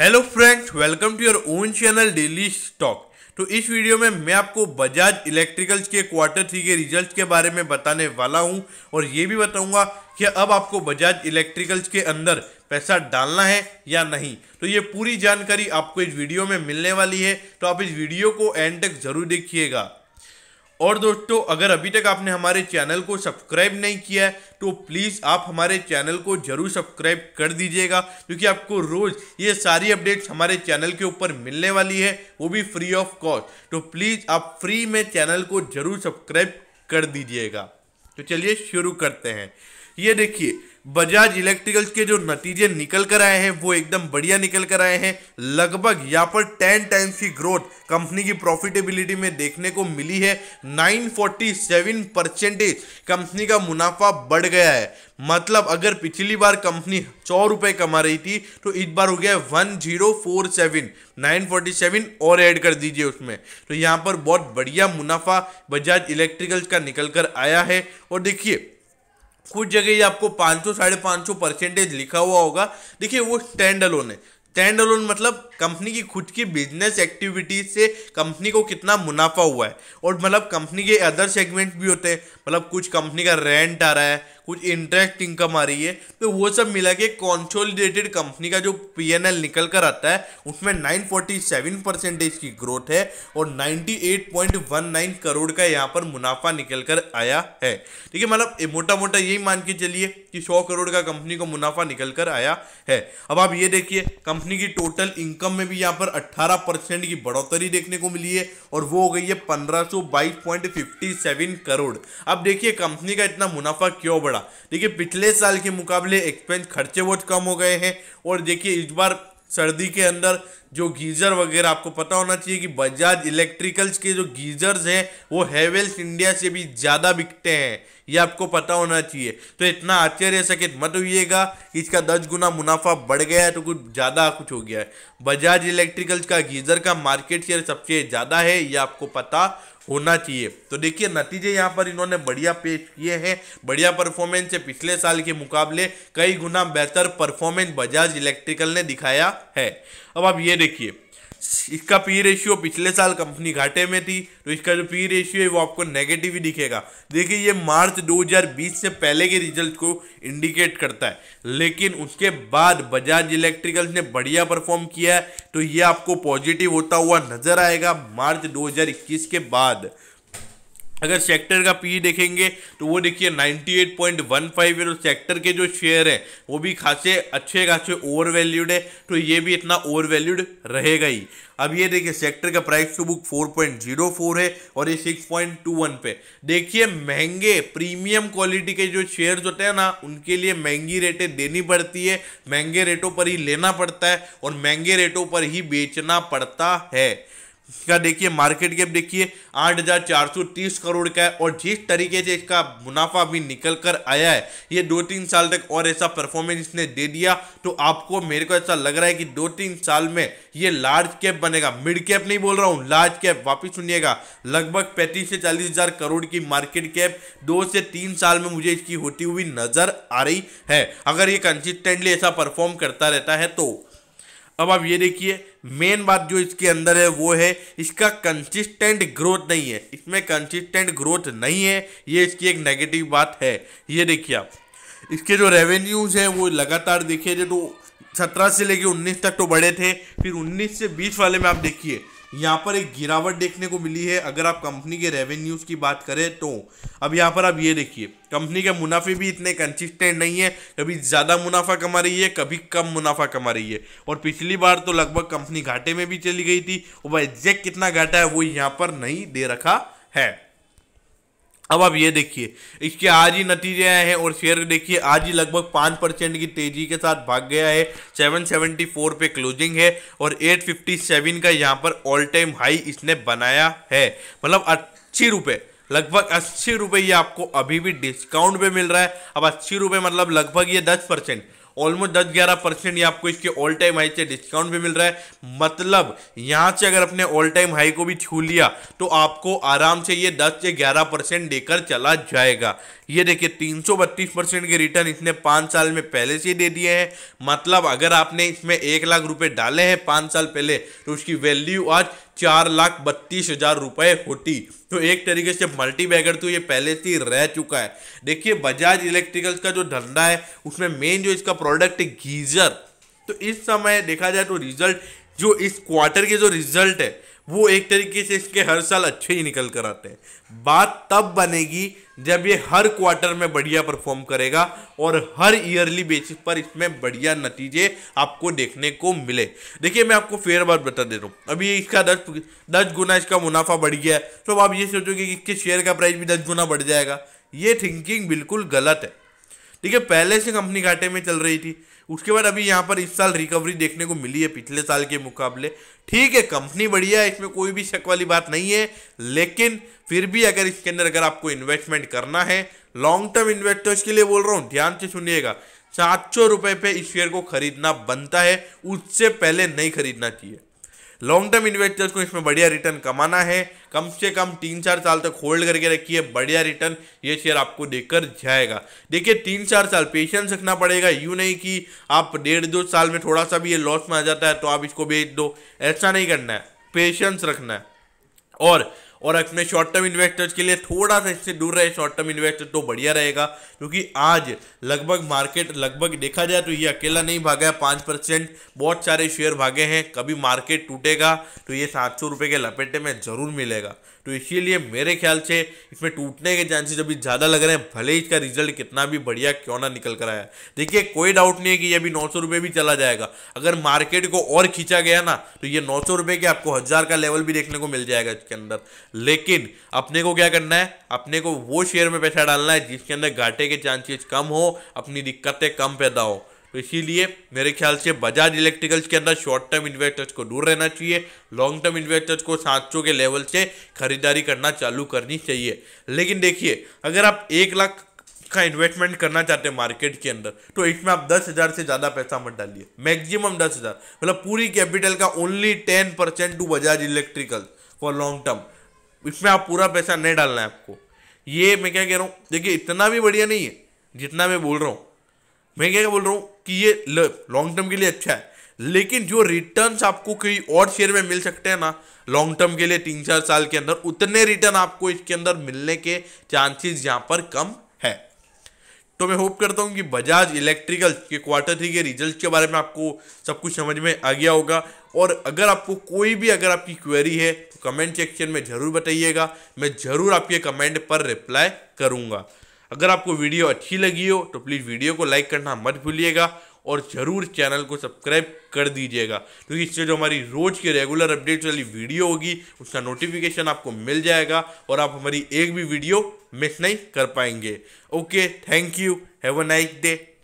hello friends welcome to your own channel daily stock तो इस video में मैं आपको बजाज इलेक्ट्रिकल्स के क्वार्टर थ्री के रिजल्ट्स के बारे में बताने वाला हूं और ये भी बताऊंगा कि अब आपको बजाज इलेक्ट्रिकल्स के अंदर पैसा डालना है या नहीं तो ये पूरी जानकारी आपको इस वीडियो में मिलने वाली है तो आप इस वीडियो को एंड तक ज़रूर देखिएगा और दोस्तों अगर अभी तक आपने हमारे चैनल को सब्सक्राइब नहीं किया है तो प्लीज़ आप हमारे चैनल को जरूर सब्सक्राइब कर दीजिएगा क्योंकि आपको रोज़ ये सारी अपडेट्स हमारे चैनल के ऊपर मिलने वाली है वो भी फ्री ऑफ कॉस्ट तो प्लीज़ आप फ्री में चैनल को जरूर सब्सक्राइब कर दीजिएगा तो चलिए शुरू करते हैं ये देखिए बजाज इलेक्ट्रिकल्स के जो नतीजे निकल कर आए हैं वो एकदम बढ़िया निकल कर आए हैं लगभग यहाँ पर टेन टाइम्स की ग्रोथ कंपनी की प्रॉफिटेबिलिटी में देखने को मिली है 947 परसेंटेज कंपनी का मुनाफा बढ़ गया है मतलब अगर पिछली बार कंपनी सौ रुपये कमा रही थी तो इस बार हो गया one zero four seven nine forty seven और ऐड कर दीजिए उसमें तो यहाँ पर बहुत बढ़िया मुनाफा बजाज इलेक्ट्रिकल्स का निकल कर आया है और देखिए कुछ जगह ये आपको पाँच सौ साढ़े पाँच सौ परसेंटेज लिखा हुआ होगा देखिए वो स्टैंड अलोन है स्टैंड अलोन मतलब कंपनी की खुद की बिजनेस एक्टिविटीज से कंपनी को कितना मुनाफा हुआ है और मतलब कंपनी के अदर सेगमेंट भी होते हैं मतलब कुछ कंपनी का रेंट आ रहा है कुछ इंटरेस्ट इनकम आ रही है तो वो सब मिला के कॉन्सोलिडेटेड कंपनी का जो पी निकल कर आता है उसमें 947 परसेंटेज की ग्रोथ है और 98.19 करोड़ का यहाँ पर मुनाफा निकल कर आया है ठीक है मतलब मोटा मोटा यही मान के चलिए कि 100 करोड़ का कंपनी को मुनाफा निकल कर आया है अब आप ये देखिए कंपनी की टोटल इनकम में भी यहाँ पर 18 परसेंट की बढ़ोतरी देखने को मिली है और वो हो गई है सेवन करोड़ अब देखिए कंपनी का इतना मुनाफा क्यों बढ़ा होगा देखिए पिछले साल के मुकाबले एक्सपेंस खर्चे बहुत कम हो गए हैं और देखिए इस बार सर्दी के अंदर जो गीजर वगैरह आपको पता होना चाहिए कि बजाज इलेक्ट्रिकल्स के जो गीजर्स हैं वो हैवेल्स इंडिया से भी ज़्यादा बिकते हैं ये आपको पता होना चाहिए तो इतना आश्चर्य सकित मत होइएगा इसका दस गुना मुनाफा बढ़ गया है तो कुछ ज़्यादा कुछ हो गया है बजाज इलेक्ट्रिकल्स का गीजर का मार्केट शेयर सबसे ज़्यादा है ये आपको पता होना चाहिए तो देखिए नतीजे यहाँ पर इन्होंने बढ़िया पेश किए हैं बढ़िया परफॉर्मेंस है पिछले साल के मुकाबले कई गुना बेहतर परफॉर्मेंस बजाज इलेक्ट्रिकल ने दिखाया है अब आप ये देखिए इसका पी रेशियो पिछले साल कंपनी घाटे में थी तो इसका जो पी रेशियो है वो आपको नेगेटिव ही दिखेगा देखिए ये मार्च 2020 से पहले के रिजल्ट को इंडिकेट करता है लेकिन उसके बाद बजाज इलेक्ट्रिकल्स ने बढ़िया परफॉर्म किया है तो ये आपको पॉजिटिव होता हुआ नजर आएगा मार्च 2021 के बाद अगर सेक्टर का पी देखेंगे तो वो देखिए 98.15 है तो सेक्टर के जो शेयर हैं वो भी खासे अच्छे खासे ओवर वैल्यूड है तो ये भी इतना ओवर वैल्यूड रहेगा ही अब ये देखिए सेक्टर का प्राइस टू बुक 4.04 है और ये 6.21 पे देखिए महंगे प्रीमियम क्वालिटी के जो शेयर्स होते हैं ना उनके लिए महंगी रेटें देनी पड़ती है महंगे रेटों पर ही लेना पड़ता है और महंगे रेटों पर ही बेचना पड़ता है इसका देखिए मार्केट कैप देखिए आठ हजार चार सौ तीस करोड़ का है और जिस तरीके से इसका मुनाफा भी निकल कर आया है ये दो तीन साल तक और ऐसा परफॉर्मेंस इसने दे दिया तो आपको मेरे को ऐसा लग रहा है कि दो तीन साल में ये लार्ज कैप बनेगा मिड कैप नहीं बोल रहा हूँ लार्ज कैप वापिस सुनिएगा लगभग पैंतीस से चालीस हज़ार करोड़ की मार्केट कैप दो से तीन साल में मुझे इसकी होती हुई नज़र आ रही है अगर ये कंसिस्टेंटली ऐसा परफॉर्म करता रहता है तो अब आप ये देखिए मेन बात जो इसके अंदर है वो है इसका कंसिस्टेंट ग्रोथ नहीं है इसमें कंसिस्टेंट ग्रोथ नहीं है ये इसकी एक नेगेटिव बात है ये देखिए आप इसके जो रेवेन्यूज हैं वो लगातार देखिए तो सत्रह से लेके उन्नीस तक तो बढ़े थे फिर उन्नीस से बीस वाले में आप देखिए यहाँ पर एक गिरावट देखने को मिली है अगर आप कंपनी के रेवेन्यूज़ की बात करें तो अब यहाँ पर आप ये देखिए कंपनी के मुनाफे भी इतने कंसिस्टेंट नहीं है कभी ज़्यादा मुनाफा कमा रही है कभी कम मुनाफा कमा रही है और पिछली बार तो लगभग कंपनी घाटे में भी चली गई थी और वह एग्जैक्ट कितना घाटा है वो यहाँ पर नहीं दे रखा है अब आप ये देखिए इसके आज ही नतीजे आए हैं और शेयर देखिए आज ही लगभग पाँच परसेंट की तेजी के साथ भाग गया है 774 पे क्लोजिंग है और 857 का यहाँ पर ऑल टाइम हाई इसने बनाया है मतलब अच्छी रुपये लगभग अस्सी रुपये ये आपको अभी भी डिस्काउंट पे मिल रहा है अब अस्सी रुपये मतलब लगभग ये दस परसेंट ऑलमोस्ट दस ग्यारह परसेंट आपको इसके ऑल टाइम हाई से डिस्काउंट भी मिल रहा है मतलब यहाँ से अगर अपने ऑल टाइम हाई को भी छू लिया तो आपको आराम से ये दस से ग्यारह परसेंट देकर चला जाएगा ये देखिए तीन सौ बत्तीस परसेंट के रिटर्न इसने पांच साल में पहले से दे दिए हैं मतलब अगर आपने इसमें एक लाख रुपए डाले हैं पाँच साल पहले तो उसकी वैल्यू आज चार लाख बत्तीस हजार रुपए होती तो एक तरीके से मल्टी बैगर तो ये पहले से ही रह चुका है देखिए बजाज इलेक्ट्रिकल्स का जो धंधा है उसमें मेन जो इसका प्रोडक्ट है गीजर तो इस समय देखा जाए तो रिजल्ट जो इस क्वार्टर के जो रिजल्ट है वो एक तरीके से इसके हर साल अच्छे ही निकल कर आते हैं बात तब बनेगी जब ये हर क्वार्टर में बढ़िया परफॉर्म करेगा और हर ईयरली बेसिस पर इसमें बढ़िया नतीजे आपको देखने को मिले देखिए मैं आपको फेयर बात बता देता हूँ अभी इसका दस दस गुना इसका मुनाफा बढ़ गया है तो आप ये सोचोगे कि इसके शेयर का प्राइस भी दस गुना बढ़ जाएगा ये थिंकिंग बिल्कुल गलत है ठीक है पहले से कंपनी घाटे में चल रही थी उसके बाद अभी यहाँ पर इस साल रिकवरी देखने को मिली है पिछले साल के मुकाबले ठीक है कंपनी बढ़िया है इसमें कोई भी शक वाली बात नहीं है लेकिन फिर भी अगर इसके अंदर अगर आपको इन्वेस्टमेंट करना है लॉन्ग टर्म इन्वेस्टर्स के लिए बोल रहा हूँ ध्यान से सुनिएगा सात सौ रुपये पे इस शेयर को खरीदना बनता है उससे पहले नहीं खरीदना चाहिए लॉन्ग टर्म इन्वेस्टर्स को इसमें बढ़िया रिटर्न कमाना है कम से कम तीन चार साल तक होल्ड करके रखिए बढ़िया रिटर्न ये शेयर आपको देकर जाएगा देखिए तीन चार साल पेशेंस रखना पड़ेगा यूँ नहीं कि आप डेढ़ दो साल में थोड़ा सा भी ये लॉस में आ जाता है तो आप इसको बेच दो ऐसा नहीं करना है पेशेंस रखना है और और अपने शॉर्ट टर्म इन्वेस्टर्स के लिए थोड़ा सा इससे दूर रहे शॉर्ट टर्म इन्वेस्टर तो बढ़िया रहेगा क्योंकि आज लगभग मार्केट लगभग देखा जाए तो ये अकेला नहीं भागा है पाँच परसेंट बहुत सारे शेयर भागे हैं कभी मार्केट टूटेगा तो ये सात सौ रुपये के लपेटे में ज़रूर मिलेगा तो इसीलिए मेरे ख्याल से इसमें टूटने के चांसेस अभी ज़्यादा लग रहे हैं भले ही इसका रिजल्ट कितना भी बढ़िया क्यों ना निकल कर आया देखिए कोई डाउट नहीं है कि ये अभी नौ सौ भी चला जाएगा अगर मार्केट को और खींचा गया ना तो ये नौ सौ के आपको हज़ार का लेवल भी देखने को मिल जाएगा इसके अंदर लेकिन अपने को क्या करना है अपने को वो शेयर में पैसा डालना है जिसके अंदर घाटे के चांसेस कम हो अपनी दिक्कतें कम पैदा हो तो इसीलिए मेरे ख्याल से बजाज इलेक्ट्रिकल्स के अंदर शॉर्ट टर्म इन्वेस्टर्स को दूर रहना चाहिए लॉन्ग टर्म इन्वेस्टर्स को सात के लेवल से खरीदारी करना चालू करनी चाहिए लेकिन देखिए अगर आप एक लाख का इन्वेस्टमेंट करना चाहते हैं मार्केट के अंदर तो इसमें आप दस हज़ार से ज़्यादा पैसा मत डालिए मैक्सिमम दस हज़ार मतलब पूरी कैपिटल का only ten percent to Bajaj electrical for long term इसमें आप पूरा पैसा नहीं डालना है आपको ये मैं क्या कह रहा हूँ देखिए इतना भी बढ़िया नहीं है जितना मैं बोल रहा हूँ मैं क्या बोल रहा हूँ कि ये लॉन्ग टर्म के लिए अच्छा है लेकिन जो रिटर्न आपको कोई और शेयर में मिल सकते हैं ना लॉन्ग टर्म के लिए तीन चार साल के अंदर उतने रिटर्न आपको इसके अंदर मिलने के चांसेस यहाँ पर कम है तो मैं होप करता हूँ कि बजाज इलेक्ट्रिकल के क्वार्टर थ्री के रिजल्ट के बारे में आपको सब कुछ समझ में आ गया होगा और अगर आपको कोई भी अगर आपकी क्वेरी है तो कमेंट सेक्शन में ज़रूर बताइएगा मैं ज़रूर आपके कमेंट पर रिप्लाई करूँगा अगर आपको वीडियो अच्छी लगी हो तो प्लीज़ वीडियो को लाइक करना मत भूलिएगा और ज़रूर चैनल को सब्सक्राइब कर दीजिएगा क्योंकि तो इससे जो हमारी रोज़ की रेगुलर अपडेट्स वाली वीडियो होगी उसका नोटिफिकेशन आपको मिल जाएगा और आप हमारी एक भी वीडियो मिस नहीं कर पाएंगे okay thank you have a nice day